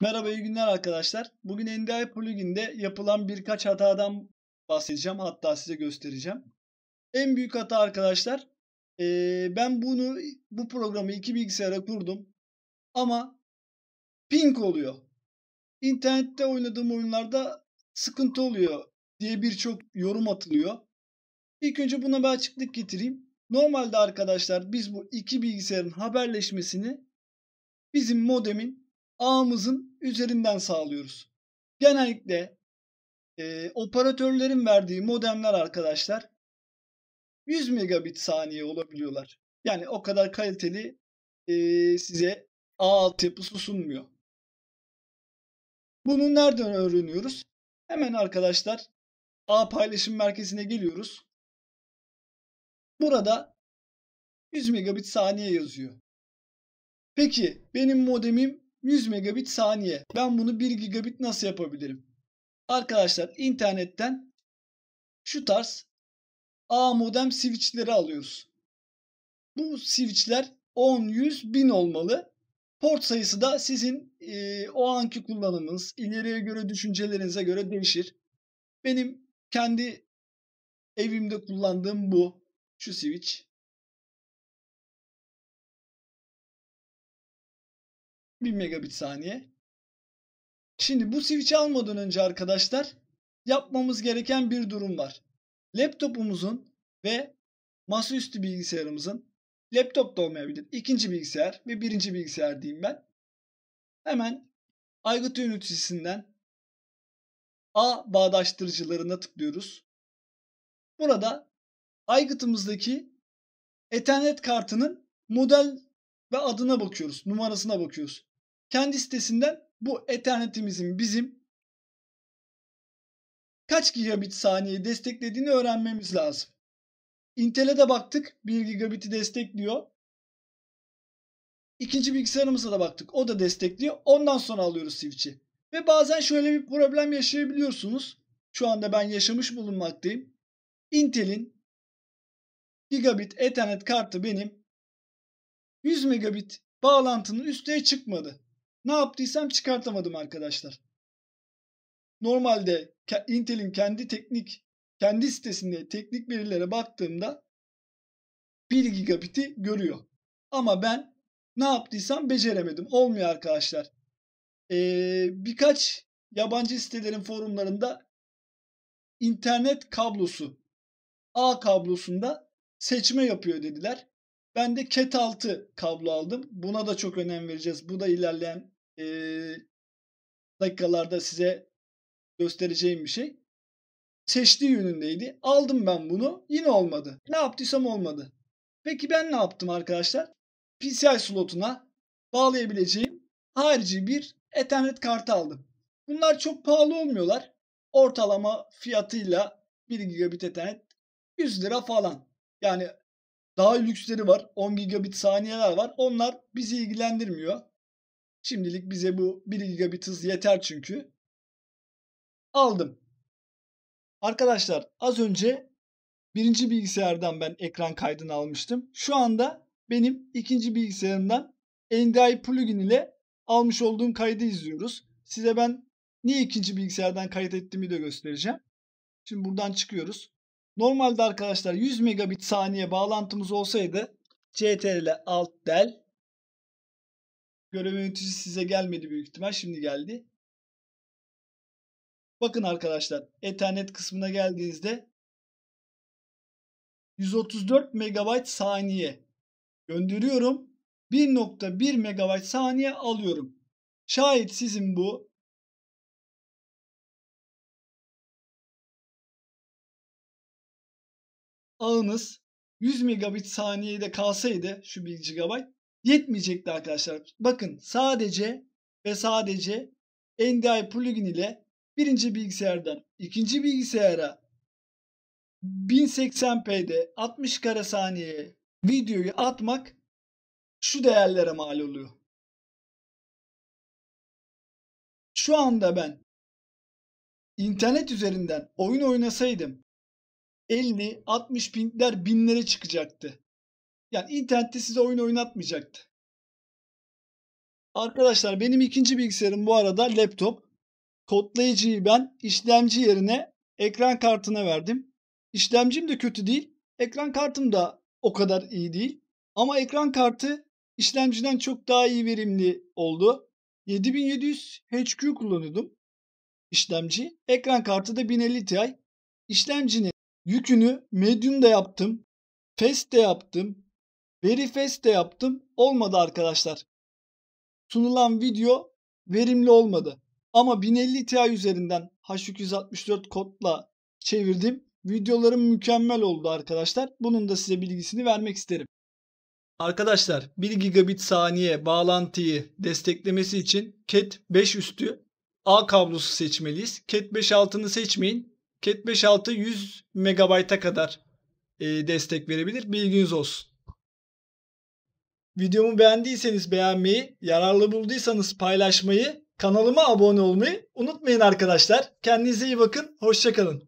Merhaba iyi günler arkadaşlar. Bugün NDI plugin'de yapılan birkaç hatadan bahsedeceğim. Hatta size göstereceğim. En büyük hata arkadaşlar ben bunu bu programı iki bilgisayara kurdum. Ama ping oluyor. İnternette oynadığım oyunlarda sıkıntı oluyor diye birçok yorum atılıyor. İlk önce buna bir açıklık getireyim. Normalde arkadaşlar biz bu iki bilgisayarın haberleşmesini bizim modemin ağımızın üzerinden sağlıyoruz. Genellikle e, operatörlerin verdiği modemler arkadaşlar 100 megabit saniye olabiliyorlar. Yani o kadar kaliteli e, size ağ altyapısı sunmuyor. Bunu nereden öğreniyoruz? Hemen arkadaşlar ağ paylaşım merkezine geliyoruz. Burada 100 megabit saniye yazıyor. Peki benim modemim 100 megabit saniye. Ben bunu 1 gigabit nasıl yapabilirim? Arkadaşlar internetten şu tarz A modem switchleri alıyoruz. Bu switchler 10, 100, 1000 olmalı. Port sayısı da sizin e, o anki kullanımınız, ileriye göre düşüncelerinize göre değişir. Benim kendi evimde kullandığım bu. Şu switch. 1000 megabit saniye. Şimdi bu switch'i almadan önce arkadaşlar yapmamız gereken bir durum var. Laptopumuzun ve masaüstü bilgisayarımızın laptop da olmayabilir. İkinci bilgisayar ve birinci bilgisayar diyeyim ben. Hemen aygıt yöneticisinden A bağdaştırıcılarına tıklıyoruz. Burada aygıtımızdaki Ethernet kartının model ve adına bakıyoruz. Numarasına bakıyoruz kendi sitesinden bu Ethernet'imizin bizim kaç gigabit saniye desteklediğini öğrenmemiz lazım. Intel'e de baktık 1 gigabiti destekliyor. İkinci bilgisayarımıza da baktık o da destekliyor. Ondan sonra alıyoruz switch'i. Ve bazen şöyle bir problem yaşayabiliyorsunuz. Şu anda ben yaşamış bulunmaktayım. Intel'in gigabit Ethernet kartı benim 100 megabit bağlantının üstüne çıkmadı. Ne yaptıysam çıkartamadım arkadaşlar. Normalde Intel'in kendi teknik kendi sitesinde teknik verilere baktığımda 1 gigabit'i görüyor. Ama ben ne yaptıysam beceremedim. Olmuyor arkadaşlar. Ee, birkaç yabancı sitelerin forumlarında internet kablosu A kablosunda seçme yapıyor dediler. Ben de Cat 6 kablo aldım. Buna da çok önem vereceğiz. Bu da ilerleyen e, dakikalarda size göstereceğim bir şey. Seçtiği yönündeydi. Aldım ben bunu. Yine olmadı. Ne yaptıysam olmadı. Peki ben ne yaptım arkadaşlar? PCI slotuna bağlayabileceğim harici bir Ethernet kartı aldım. Bunlar çok pahalı olmuyorlar. Ortalama fiyatıyla 1 gigabit Ethernet 100 lira falan. Yani daha lüksleri var. 10 gigabit saniyeler var. Onlar bizi ilgilendirmiyor. Şimdilik bize bu 1 gigabit hız yeter çünkü. Aldım. Arkadaşlar az önce birinci bilgisayardan ben ekran kaydını almıştım. Şu anda benim ikinci bilgisayarımdan NDI plugin ile almış olduğum kaydı izliyoruz. Size ben niye ikinci bilgisayardan kayıt ettiğimi de göstereceğim. Şimdi buradan çıkıyoruz. Normalde arkadaşlar 100 megabit saniye bağlantımız olsaydı CTRL alt del görev yöneticisi size gelmedi büyük ihtimal şimdi geldi. Bakın arkadaşlar Ethernet kısmına geldiğinizde 134 megabayt saniye gönderiyorum. 1.1 megabayt saniye alıyorum. Şayet sizin bu ağınız 100 megabit saniyede kalsaydı şu 1 GB yetmeyecekti arkadaşlar. Bakın sadece ve sadece NDI plugin ile birinci bilgisayardan ikinci bilgisayara 1080p'de 60 kare saniye videoyu atmak şu değerlere mal oluyor. Şu anda ben internet üzerinden oyun oynasaydım 50, 60 binler binlere çıkacaktı. Yani internette size oyun oynatmayacaktı. Arkadaşlar benim ikinci bilgisayarım bu arada laptop. Kodlayıcıyı ben işlemci yerine ekran kartına verdim. İşlemcim de kötü değil. Ekran kartım da o kadar iyi değil. Ama ekran kartı işlemciden çok daha iyi verimli oldu. 7700 HQ kullanıyordum İşlemci. Ekran kartı da 1050 Ti. İşlemcinin Yükünü medium Medium'da yaptım. de yaptım. de yaptım. Olmadı arkadaşlar. Sunulan video verimli olmadı. Ama 1050 Ti üzerinden H264 kodla çevirdim. Videolarım mükemmel oldu arkadaşlar. Bunun da size bilgisini vermek isterim. Arkadaşlar 1 gigabit saniye bağlantıyı desteklemesi için CAT 5 üstü A kablosu seçmeliyiz. CAT 5 altını seçmeyin. Cat 5.6 100 MB'a kadar e, destek verebilir. Bilginiz olsun. Videomu beğendiyseniz beğenmeyi, yararlı bulduysanız paylaşmayı, kanalıma abone olmayı unutmayın arkadaşlar. Kendinize iyi bakın, hoşçakalın.